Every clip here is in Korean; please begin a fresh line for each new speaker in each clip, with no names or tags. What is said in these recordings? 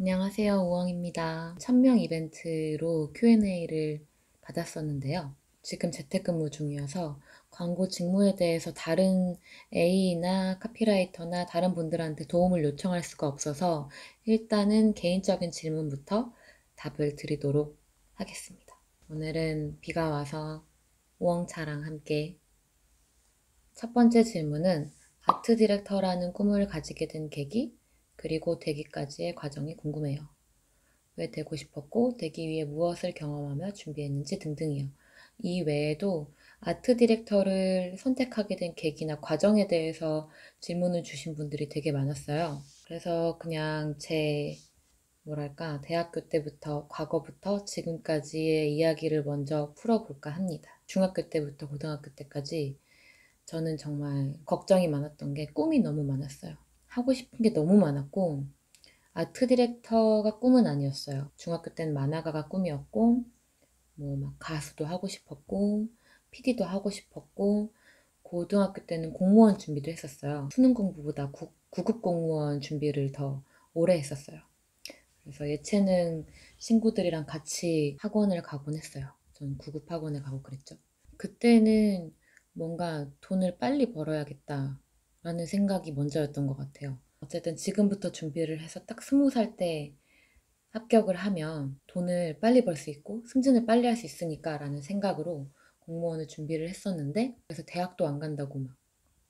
안녕하세요. 우엉입니다. 1 0 0 0명 이벤트로 Q&A를 받았었는데요. 지금 재택근무 중이어서 광고 직무에 대해서 다른 a 나 카피라이터나 다른 분들한테 도움을 요청할 수가 없어서 일단은 개인적인 질문부터 답을 드리도록 하겠습니다. 오늘은 비가 와서 우엉차랑 함께 첫 번째 질문은 아트 디렉터라는 꿈을 가지게 된 계기, 그리고 되기까지의 과정이 궁금해요. 왜 되고 싶었고 되기 위해 무엇을 경험하며 준비했는지 등등이요. 이 외에도 아트 디렉터를 선택하게 된 계기나 과정에 대해서 질문을 주신 분들이 되게 많았어요. 그래서 그냥 제 뭐랄까 대학교 때부터 과거부터 지금까지의 이야기를 먼저 풀어볼까 합니다. 중학교 때부터 고등학교 때까지 저는 정말 걱정이 많았던 게 꿈이 너무 많았어요. 하고 싶은 게 너무 많았고 아트 디렉터가 꿈은 아니었어요. 중학교 때는 만화가가 꿈이었고 뭐 막 가수도 하고 싶었고 PD도 하고 싶었고 고등학교 때는 공무원 준비도 했었어요. 수능 공부보다 구, 구급 공무원 준비를 더 오래 했었어요. 그래서 예체능 친구들이랑 같이 학원을 가곤 했어요. 전 구급 학원에 가고 그랬죠. 그때는 뭔가 돈을 빨리 벌어야겠다. 라는 생각이 먼저였던 것 같아요. 어쨌든 지금부터 준비를 해서 딱 스무 살 때 합격을 하면 돈을 빨리 벌 수 있고 승진을 빨리 할 수 있으니까 라는 생각으로 공무원을 준비를 했었는데 그래서 대학도 안 간다고 막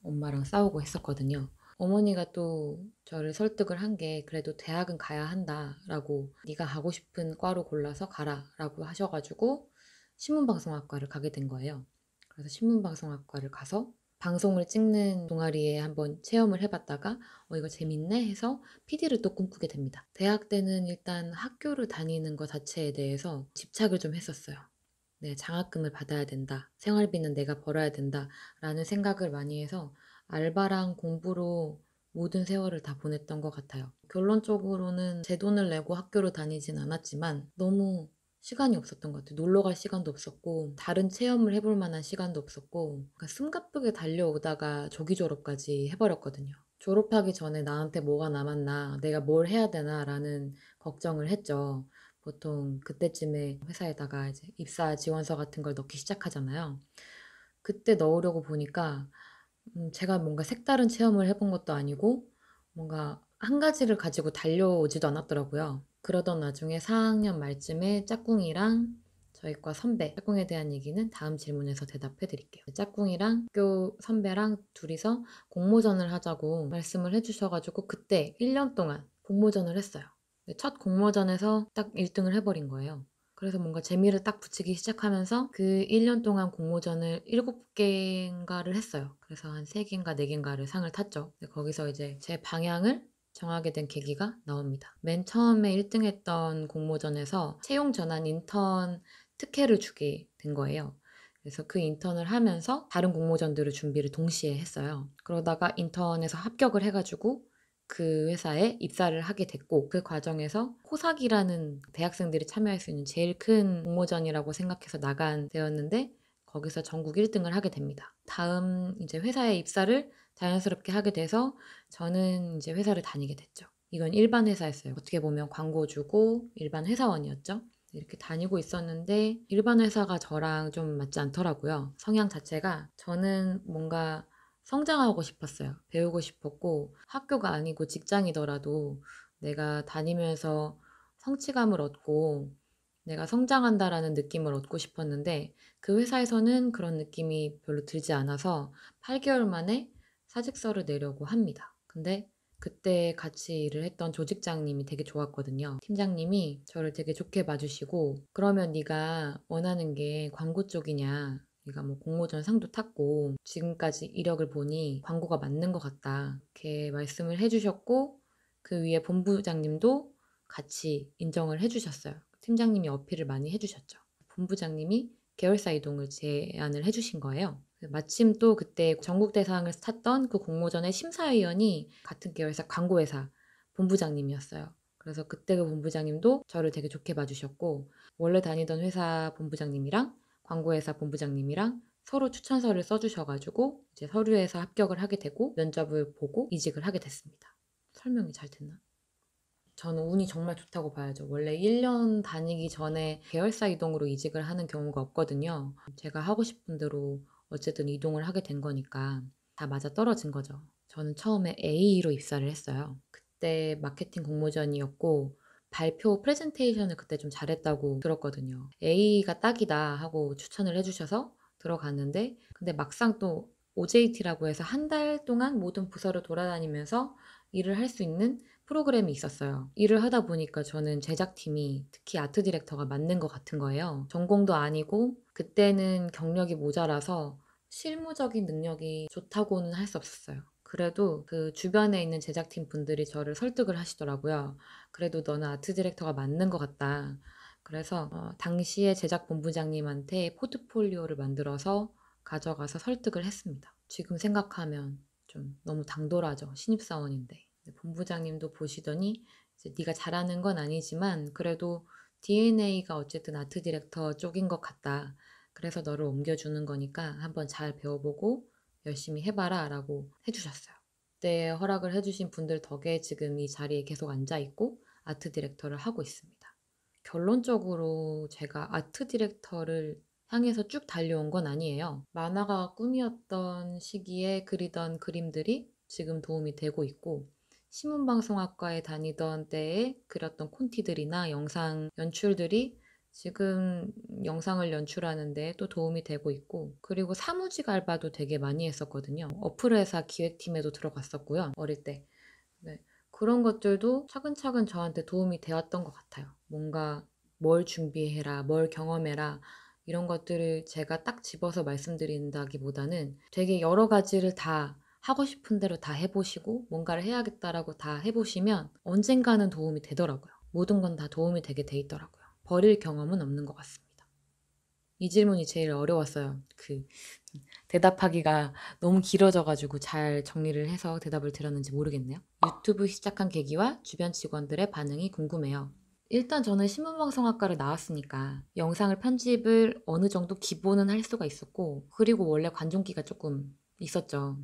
엄마랑 싸우고 했었거든요. 어머니가 또 저를 설득을 한 게 그래도 대학은 가야 한다라고 네가 가고 싶은 과로 골라서 가라라고 하셔가지고 신문방송학과를 가게 된 거예요. 그래서 신문방송학과를 가서 방송을 찍는 동아리에 한번 체험을 해봤다가 어, 이거 재밌네 해서 PD를 또 꿈꾸게 됩니다. 대학 때는 일단 학교를 다니는 것 자체에 대해서 집착을 좀 했었어요. 네, 장학금을 받아야 된다. 생활비는 내가 벌어야 된다. 라는 생각을 많이 해서 알바랑 공부로 모든 세월을 다 보냈던 것 같아요. 결론적으로는 제 돈을 내고 학교를 다니진 않았지만 너무 시간이 없었던 것 같아요. 놀러 갈 시간도 없었고, 다른 체험을 해볼 만한 시간도 없었고, 그러니까 숨가쁘게 달려오다가 조기 졸업까지 해버렸거든요. 졸업하기 전에 나한테 뭐가 남았나, 내가 뭘 해야 되나라는 걱정을 했죠. 보통 그때쯤에 회사에다가 이제 입사 지원서 같은 걸 넣기 시작하잖아요. 그때 넣으려고 보니까 음, 제가 뭔가 색다른 체험을 해본 것도 아니고 뭔가 한 가지를 가지고 달려오지도 않았더라고요. 그러던 와중에 4학년 말쯤에 짝꿍이랑 저희 과 선배, 짝꿍에 대한 얘기는 다음 질문에서 대답해 드릴게요. 짝꿍이랑 학교 선배랑 둘이서 공모전을 하자고 말씀을 해주셔가지고 그때 1년 동안 공모전을 했어요. 첫 공모전에서 딱 1등을 해버린 거예요. 그래서 뭔가 재미를 딱 붙이기 시작하면서 그 1년 동안 공모전을 7개인가를 했어요. 그래서 한 3개인가 4개인가를 상을 탔죠. 거기서 이제 제 방향을 정하게 된 계기가 나옵니다. 맨 처음에 1등 했던 공모전에서 채용 전환 인턴 특혜를 주게 된 거예요. 그래서 그 인턴을 하면서 다른 공모전들을 준비를 동시에 했어요. 그러다가 인턴에서 합격을 해가지고 그 회사에 입사를 하게 됐고 그 과정에서 코삭이라는 대학생들이 참여할 수 있는 제일 큰 공모전이라고 생각해서 나간 데였는데 거기서 전국 1등을 하게 됩니다. 다음 이제 회사에 입사를 자연스럽게 하게 돼서 저는 이제 회사를 다니게 됐죠. 이건 일반 회사였어요. 어떻게 보면 광고주고 일반 회사원이었죠. 이렇게 다니고 있었는데 일반 회사가 저랑 좀 맞지 않더라고요. 성향 자체가 저는 뭔가 성장하고 싶었어요. 배우고 싶었고 학교가 아니고 직장이더라도 내가 다니면서 성취감을 얻고 내가 성장한다라는 느낌을 얻고 싶었는데 그 회사에서는 그런 느낌이 별로 들지 않아서 8개월 만에 사직서를 내려고 합니다. 근데 그때 같이 일을 했던 조직장님이 되게 좋았거든요. 팀장님이 저를 되게 좋게 봐주시고 그러면 네가 원하는 게 광고 쪽이냐 네가 뭐 공모전 상도 탔고 지금까지 이력을 보니 광고가 맞는 것 같다 이렇게 말씀을 해주셨고 그 위에 본부장님도 같이 인정을 해주셨어요. 팀장님이 어필을 많이 해주셨죠. 본부장님이 계열사 이동을 제안을 해주신 거예요. 그 마침 또 그때 전국대상을 탔던 그 공모전의 심사위원이 같은 계열사 광고회사 본부장님이었어요. 그래서 그때 그 본부장님도 저를 되게 좋게 봐주셨고 원래 다니던 회사 본부장님이랑 광고회사 본부장님이랑 서로 추천서를 써주셔가지고 이제 서류에서 합격을 하게 되고 면접을 보고 이직을 하게 됐습니다. 설명이 잘 됐나? 저는 운이 정말 좋다고 봐야죠. 원래 1년 다니기 전에 계열사 이동으로 이직을 하는 경우가 없거든요. 제가 하고 싶은 대로 어쨌든 이동을 하게 된 거니까 다 맞아 떨어진 거죠. 저는 처음에 AE로 입사를 했어요. 그때 마케팅 공모전이었고 발표 프레젠테이션을 그때 좀 잘했다고 들었거든요. A가 e 딱이다 하고 추천을 해주셔서 들어갔는데 근데 막상 또 OJT라고 해서 한 달 동안 모든 부서를 돌아다니면서 일을 할 수 있는 프로그램이 있었어요. 일을 하다 보니까 저는 제작팀이 특히 아트 디렉터가 맞는 것 같은 거예요. 전공도 아니고 그때는 경력이 모자라서 실무적인 능력이 좋다고는 할 수 없었어요. 그래도 그 주변에 있는 제작팀 분들이 저를 설득을 하시더라고요. 그래도 너는 아트 디렉터가 맞는 것 같다. 그래서 어, 당시에 제작 본부장님한테 포트폴리오를 만들어서 가져가서 설득을 했습니다. 지금 생각하면 좀 너무 당돌하죠. 신입사원인데. 본부장님도 보시더니 이제 네가 잘하는 건 아니지만 그래도 DNA가 어쨌든 아트 디렉터 쪽인 것 같다. 그래서 너를 옮겨주는 거니까 한번 잘 배워보고 열심히 해봐라 라고 해주셨어요. 그때 허락을 해주신 분들 덕에 지금 이 자리에 계속 앉아있고 아트 디렉터를 하고 있습니다. 결론적으로 제가 아트 디렉터를 향해서 쭉 달려온 건 아니에요. 만화가 꿈이었던 시기에 그리던 그림들이 지금 도움이 되고 있고 신문방송학과에 다니던 때에 그렸던 콘티들이나 영상 연출들이 지금 영상을 연출하는데 또 도움이 되고 있고 그리고 사무직 알바도 되게 많이 했었거든요. 어플 회사 기획팀에도 들어갔었고요. 어릴 때. 네. 그런 것들도 차근차근 저한테 도움이 되었던 것 같아요. 뭔가 뭘 준비해라, 뭘 경험해라 이런 것들을 제가 딱 집어서 말씀드린다기보다는 되게 여러 가지를 다 하고 싶은 대로 다 해보시고 뭔가를 해야겠다라고 다 해보시면 언젠가는 도움이 되더라고요. 모든 건 다 도움이 되게 돼 있더라고요. 버릴 경험은 없는 것 같습니다. 이 질문이 제일 어려웠어요. 그 대답하기가 너무 길어져가지고 잘 정리를 해서 대답을 드렸는지 모르겠네요. 유튜브 시작한 계기와 주변 직원들의 반응이 궁금해요. 일단 저는 신문방송학과를 나왔으니까 영상을 편집을 어느 정도 기본은 할 수가 있었고 그리고 원래 관종기가 조금 있었죠.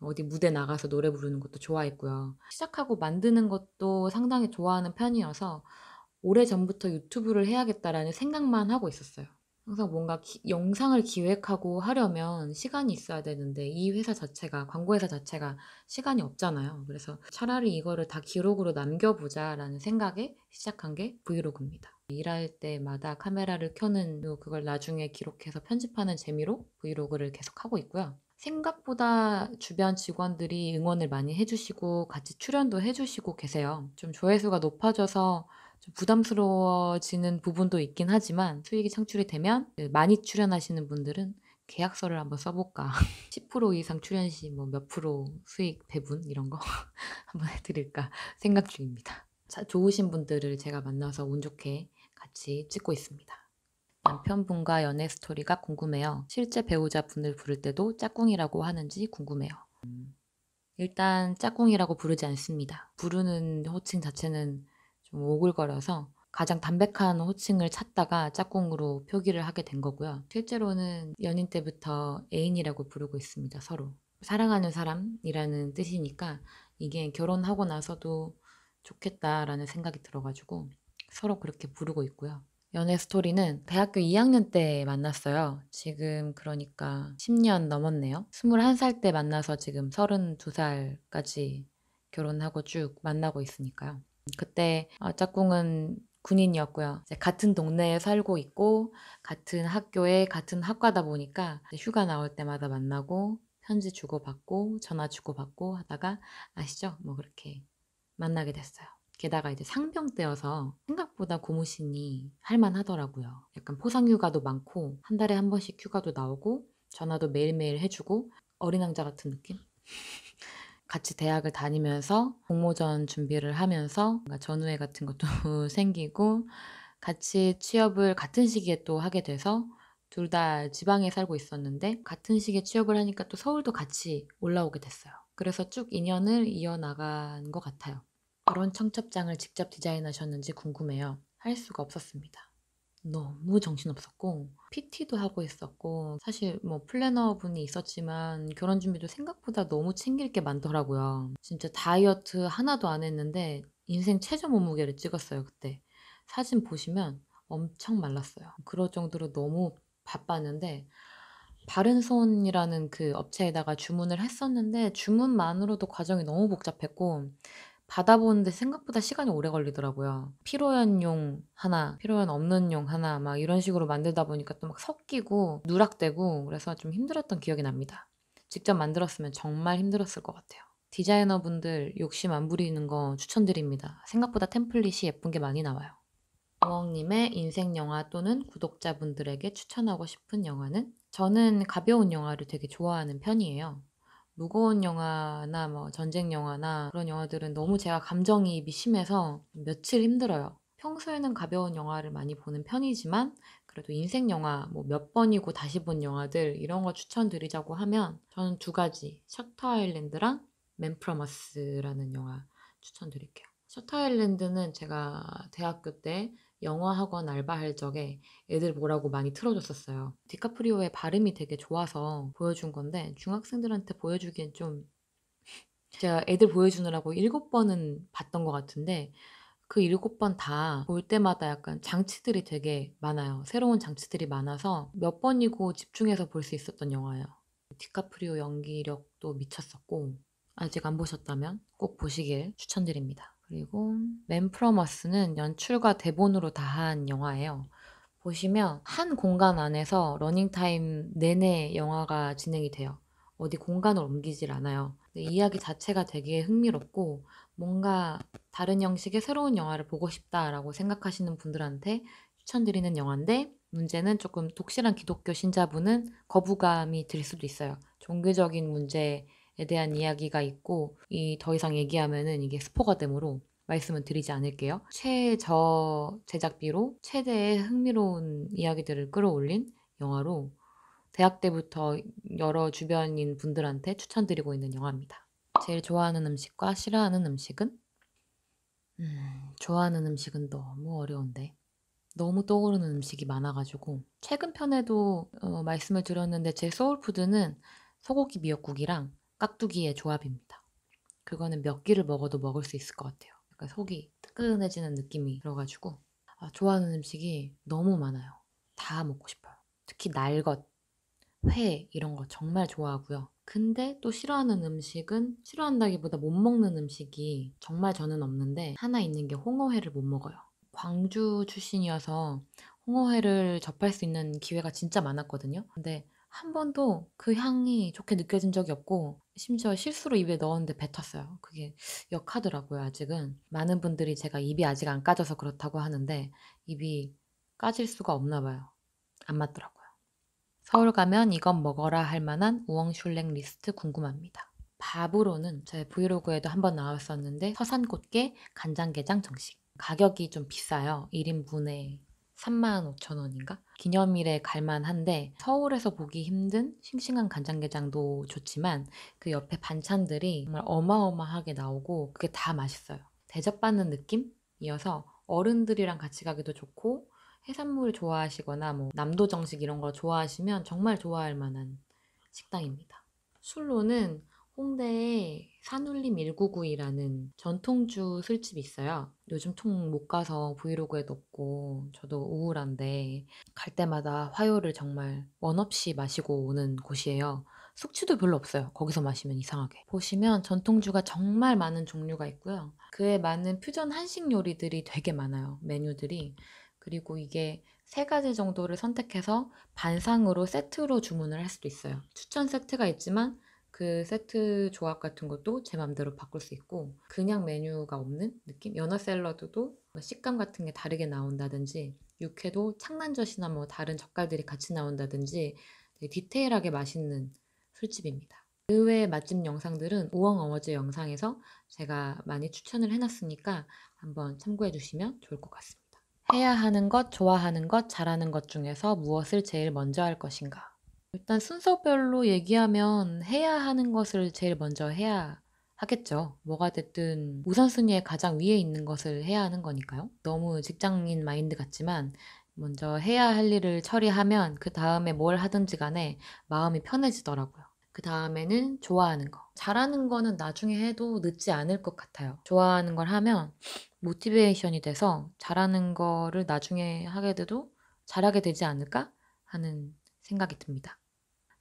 어디 무대 나가서 노래 부르는 것도 좋아했고요. 시작하고 만드는 것도 상당히 좋아하는 편이어서 오래전부터 유튜브를 해야겠다라는 생각만 하고 있었어요. 항상 뭔가 기, 영상을 기획하고 하려면 시간이 있어야 되는데 이 회사 자체가 광고 회사 자체가 시간이 없잖아요. 그래서 차라리 이거를 다 기록으로 남겨보자라는 생각에 시작한 게 브이로그입니다. 일할 때마다 카메라를 켜는 그걸 나중에 기록해서 편집하는 재미로 브이로그를 계속 하고 있고요. 생각보다 주변 직원들이 응원을 많이 해주시고 같이 출연도 해주시고 계세요. 좀 조회수가 높아져서 부담스러워지는 부분도 있긴 하지만 수익이 창출이 되면 그 많이 출연하시는 분들은 계약서를 한번 써볼까 10% 이상 출연 시뭐 몇 프로 수익 배분 이런 거 한번 해드릴까 생각 중입니다 좋으신 분들을 제가 만나서 운 좋게 같이 찍고 있습니다 남편분과 연애 스토리가 궁금해요 실제 배우자분을 부를 때도 짝꿍이라고 하는지 궁금해요 음, 일단 짝꿍이라고 부르지 않습니다 부르는 호칭 자체는 좀 오글거려서 가장 담백한 호칭을 찾다가 짝꿍으로 표기를 하게 된 거고요. 실제로는 연인 때부터 애인이라고 부르고 있습니다, 서로. 사랑하는 사람이라는 뜻이니까 이게 결혼하고 나서도 좋겠다라는 생각이 들어가지고 서로 그렇게 부르고 있고요. 연애 스토리는 대학교 2학년 때 만났어요. 지금 그러니까 10년 넘었네요. 21살 때 만나서 지금 32살까지 결혼하고 쭉 만나고 있으니까요. 그때 어, 짝꿍은 군인이었고요. 같은 동네에 살고 있고 같은 학교에 같은 학과다 보니까 휴가 나올 때마다 만나고 편지 주고받고 전화 주고받고 하다가 아시죠? 뭐 그렇게 만나게 됐어요. 게다가 이제 상병 때여서 생각보다 고무신이 할만하더라고요. 약간 포상휴가도 많고 한 달에 한 번씩 휴가도 나오고 전화도 매일매일 해주고 어린 왕자 같은 느낌? 같이 대학을 다니면서 공모전 준비를 하면서 전우회 같은 것도 생기고 같이 취업을 같은 시기에 또 하게 돼서 둘 다 지방에 살고 있었는데 같은 시기에 취업을 하니까 또 서울도 같이 올라오게 됐어요. 그래서 쭉 인연을 이어나간 것 같아요. 결혼 청첩장을 직접 디자인하셨는지 궁금해요. 할 수가 없었습니다. 너무 정신없었고 PT도 하고 있었고 사실 뭐 플래너분이 있었지만 결혼 준비도 생각보다 너무 챙길 게 많더라고요. 진짜 다이어트 하나도 안 했는데 인생 최저 몸무게를 찍었어요 그때. 사진 보시면 엄청 말랐어요. 그럴 정도로 너무 바빴는데 바른손이라는 그 업체에다가 주문을 했었는데 주문만으로도 과정이 너무 복잡했고 받아보는데 생각보다 시간이 오래 걸리더라고요. 피로연용 하나, 피로연 없는 용 하나 막 이런 식으로 만들다 보니까 또 막 섞이고 누락되고 그래서 좀 힘들었던 기억이 납니다. 직접 만들었으면 정말 힘들었을 것 같아요. 디자이너분들 욕심 안 부리는 거 추천드립니다. 생각보다 템플릿이 예쁜 게 많이 나와요. 어왕님의 인생 영화 또는 구독자분들에게 추천하고 싶은 영화는 저는 가벼운 영화를 되게 좋아하는 편이에요. 무거운 영화나 뭐 전쟁 영화나 그런 영화들은 너무 제가 감정이미 심해서 며칠 힘들어요. 평소에는 가벼운 영화를 많이 보는 편이지만 그래도 인생 영화 뭐 몇 번이고 다시 본 영화들 이런 거 추천드리자고 하면 저는 두 가지 셔터 아일랜드랑 맨프로머스라는 영화 추천드릴게요. 셔터 아일랜드는 제가 대학교 때 영어학원 알바할 적에 애들 뭐라고 많이 틀어줬었어요. 디카프리오의 발음이 되게 좋아서 보여준 건데 중학생들한테 보여주기엔 좀 제가 애들 보여주느라고 일곱 번은 봤던 것 같은데 그 일곱 번 다 볼 때마다 약간 장치들이 되게 많아요. 새로운 장치들이 많아서 몇 번이고 집중해서 볼 수 있었던 영화예요. 디카프리오 연기력도 미쳤었고 아직 안 보셨다면 꼭 보시길 추천드립니다. 그리고 맨프로머스는 연출과 대본으로 다 한 영화예요. 보시면 한 공간 안에서 러닝타임 내내 영화가 진행이 돼요. 어디 공간을 옮기질 않아요. 이야기 자체가 되게 흥미롭고 뭔가 다른 형식의 새로운 영화를 보고 싶다라고 생각하시는 분들한테 추천드리는 영화인데 문제는 조금 독실한 기독교 신자분은 거부감이 들 수도 있어요. 종교적인 문제 에 대한 이야기가 있고 이 더 이상 얘기하면은 이게 스포가 되므로 말씀은 드리지 않을게요. 최저 제작비로 최대의 흥미로운 이야기들을 끌어올린 영화로 대학 때부터 여러 주변인 분들한테 추천드리고 있는 영화입니다. 제일 좋아하는 음식과 싫어하는 음식은? 음, 좋아하는 음식은 너무 어려운데. 너무 떠오르는 음식이 많아가지고. 최근 편에도 어, 말씀을 드렸는데 제 소울푸드는 소고기 미역국이랑 깍두기의 조합입니다. 그거는 몇 끼를 먹어도 먹을 수 있을 것 같아요. 약간 속이 뜨끈해지는 느낌이 들어가지고 아, 좋아하는 음식이 너무 많아요. 다 먹고 싶어요. 특히 날것, 회 이런 거 정말 좋아하고요. 근데 또 싫어하는 음식은 싫어한다기보다 못 먹는 음식이 정말 저는 없는데 하나 있는 게 홍어회를 못 먹어요. 광주 출신이어서 홍어회를 접할 수 있는 기회가 진짜 많았거든요. 근데 한 번도 그 향이 좋게 느껴진 적이 없고 심지어 실수로 입에 넣었는데 뱉었어요. 그게 역하더라고요, 아직은. 많은 분들이 제가 입이 아직 안 까져서 그렇다고 하는데 입이 까질 수가 없나 봐요. 안 맞더라고요. 서울 가면 이건 먹어라 할 만한 우엉슐랭 리스트 궁금합니다. 밥으로는 제 브이로그에도 한 번 나왔었는데 서산꽃게 간장게장 정식. 가격이 좀 비싸요. 1인분에 3만5천원인가 기념일에 갈만한데 서울에서 보기 힘든 싱싱한 간장게장도 좋지만 그 옆에 반찬들이 정말 어마어마하게 나오고 그게 다 맛있어요. 대접받는 느낌이어서 어른들이랑 같이 가기도 좋고 해산물 좋아하시거나 뭐 남도 정식 이런 걸 좋아하시면 정말 좋아할 만한 식당입니다. 술로는 홍대에 산울림 199이라는 전통주 술집이 있어요. 요즘 통못 가서 브이로그에 넣고 저도 우울한데 갈 때마다 화요를 정말 원 없이 마시고 오는 곳이에요. 숙취도 별로 없어요. 거기서 마시면 이상하게. 보시면 전통주가 정말 많은 종류가 있고요. 그에 맞는 퓨전 한식 요리들이 되게 많아요. 메뉴들이. 그리고 이게 세 가지 정도를 선택해서 반상으로 세트로 주문을 할 수도 있어요. 추천 세트가 있지만 그 세트 조합 같은 것도 제 마음대로 바꿀 수 있고 그냥 메뉴가 없는 느낌? 연어 샐러드도 뭐 식감 같은 게 다르게 나온다든지 육회도 창란젓이나 뭐 다른 젓갈들이 같이 나온다든지 디테일하게 맛있는 술집입니다. 그 외의 맛집 영상들은 우엉 어워즈 영상에서 제가 많이 추천을 해놨으니까 한번 참고해 주시면 좋을 것 같습니다. 해야 하는 것, 좋아하는 것, 잘하는 것 중에서 무엇을 제일 먼저 할 것인가? 일단 순서별로 얘기하면 해야 하는 것을 제일 먼저 해야 하겠죠. 뭐가 됐든 우선순위에 가장 위에 있는 것을 해야 하는 거니까요. 너무 직장인 마인드 같지만 먼저 해야 할 일을 처리하면 그 다음에 뭘 하든지 간에 마음이 편해지더라고요. 그 다음에는 좋아하는 거. 잘하는 거는 나중에 해도 늦지 않을 것 같아요. 좋아하는 걸 하면 모티베이션이 돼서 잘하는 거를 나중에 하게 돼도 잘하게 되지 않을까 하는 생각이 듭니다.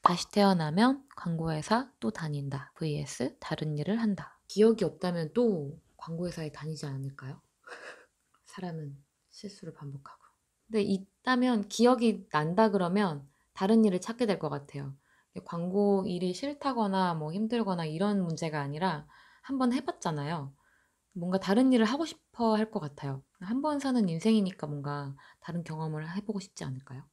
다시 태어나면 광고회사 또 다닌다. vs 다른 일을 한다. 기억이 없다면 또 광고회사에 다니지 않을까요? 사람은 실수를 반복하고. 근데 있다면 기억이 난다 그러면 다른 일을 찾게 될 것 같아요. 광고 일이 싫다거나 뭐 힘들거나 이런 문제가 아니라 한번 해봤잖아요. 뭔가 다른 일을 하고 싶어 할 것 같아요. 한번 사는 인생이니까 뭔가 다른 경험을 해보고 싶지 않을까요?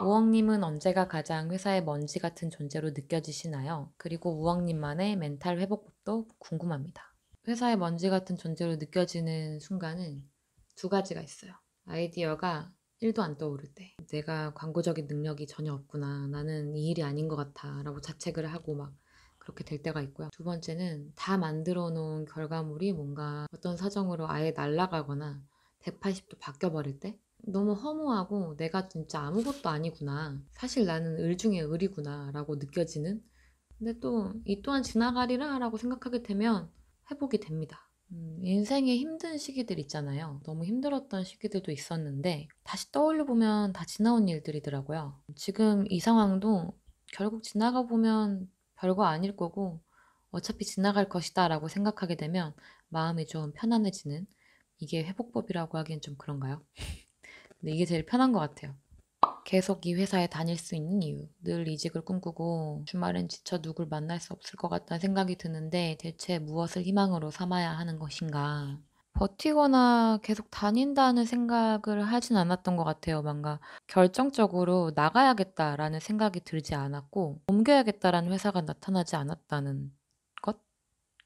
우왕님은 언제가 가장 회사의 먼지 같은 존재로 느껴지시나요? 그리고 우왕님만의 멘탈 회복법도 궁금합니다. 회사의 먼지 같은 존재로 느껴지는 순간은 두 가지가 있어요. 아이디어가 1도 안 떠오를 때. 내가 광고적인 능력이 전혀 없구나. 나는 이 일이 아닌 것 같아. 라고 자책을 하고 막 그렇게 될 때가 있고요. 두 번째는 다 만들어 놓은 결과물이 뭔가 어떤 사정으로 아예 날아가거나 180도 바뀌어버릴 때 너무 허무하고 내가 진짜 아무것도 아니구나. 사실 나는 을 중에 을이구나 라고 느껴지는. 근데 또 이 또한 지나가리라 라고 생각하게 되면 회복이 됩니다. 음, 인생의 힘든 시기들 있잖아요. 너무 힘들었던 시기들도 있었는데 다시 떠올려 보면 다 지나온 일들이더라고요. 지금 이 상황도 결국 지나가 보면 별거 아닐 거고 어차피 지나갈 것이다 라고 생각하게 되면 마음이 좀 편안해지는 이게 회복법이라고 하기엔 좀 그런가요? 근데 이게 제일 편한 것 같아요. 계속 이 회사에 다닐 수 있는 이유. 늘 이직을 꿈꾸고 주말엔 지쳐 누굴 만날 수 없을 것 같다는 생각이 드는데 대체 무엇을 희망으로 삼아야 하는 것인가. 버티거나 계속 다닌다는 생각을 하진 않았던 것 같아요. 뭔가 결정적으로 나가야겠다라는 생각이 들지 않았고 옮겨야겠다라는 회사가 나타나지 않았다는 것?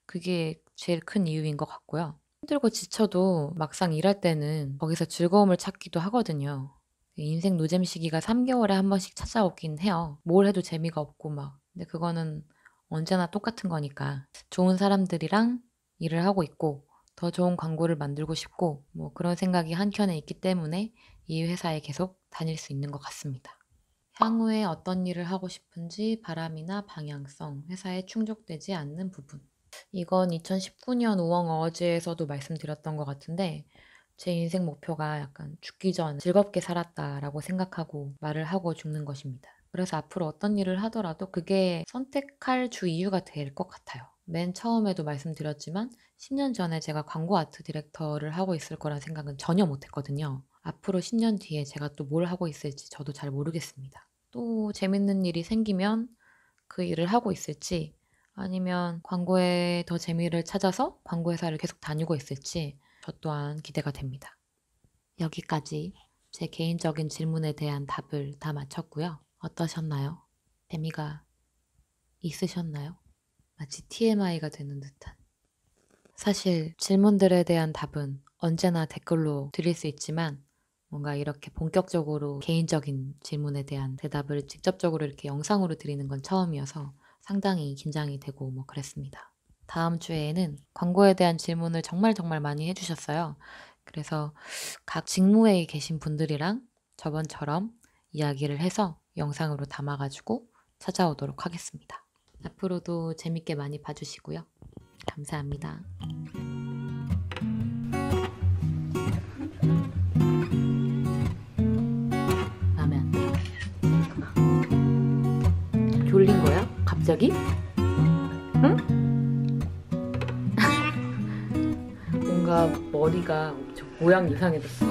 그게 제일 큰 이유인 것 같고요. 힘들고 지쳐도 막상 일할 때는 거기서 즐거움을 찾기도 하거든요. 인생 노잼 시기가 3개월에 한 번씩 찾아오긴 해요. 뭘 해도 재미가 없고 막. 근데 그거는 언제나 똑같은 거니까. 좋은 사람들이랑 일을 하고 있고, 더 좋은 광고를 만들고 싶고, 뭐 그런 생각이 한켠에 있기 때문에 이 회사에 계속 다닐 수 있는 것 같습니다. 향후에 어떤 일을 하고 싶은지 바람이나 방향성, 회사에 충족되지 않는 부분. 이건 2019년 우엉 어워즈에서도 말씀드렸던 것 같은데 제 인생 목표가 약간 죽기 전 즐겁게 살았다라고 생각하고 말을 하고 죽는 것입니다. 그래서 앞으로 어떤 일을 하더라도 그게 선택할 주 이유가 될 것 같아요. 맨 처음에도 말씀드렸지만 10년 전에 제가 광고 아트 디렉터를 하고 있을 거란 생각은 전혀 못했거든요. 앞으로 10년 뒤에 제가 또 뭘 하고 있을지 저도 잘 모르겠습니다. 또 재밌는 일이 생기면 그 일을 하고 있을지 아니면 광고에 더 재미를 찾아서 광고회사를 계속 다니고 있을지 저 또한 기대가 됩니다. 여기까지 제 개인적인 질문에 대한 답을 다 마쳤고요. 어떠셨나요? 재미가 있으셨나요? 마치 TMI가 되는 듯한. 사실 질문들에 대한 답은 언제나 댓글로 드릴 수 있지만 뭔가 이렇게 본격적으로 개인적인 질문에 대한 대답을 직접적으로 이렇게 영상으로 드리는 건 처음이어서 상당히 긴장이 되고 뭐 그랬습니다. 다음 주에는 광고에 대한 질문을 정말 정말 많이 해주셨어요. 그래서 각 직무에 계신 분들이랑 저번처럼 이야기를 해서 영상으로 담아가지고 찾아오도록 하겠습니다. 앞으로도 재밌게 많이 봐주시고요. 감사합니다. 갑자기? 응? 뭔가 머리가 모양 이상해졌어.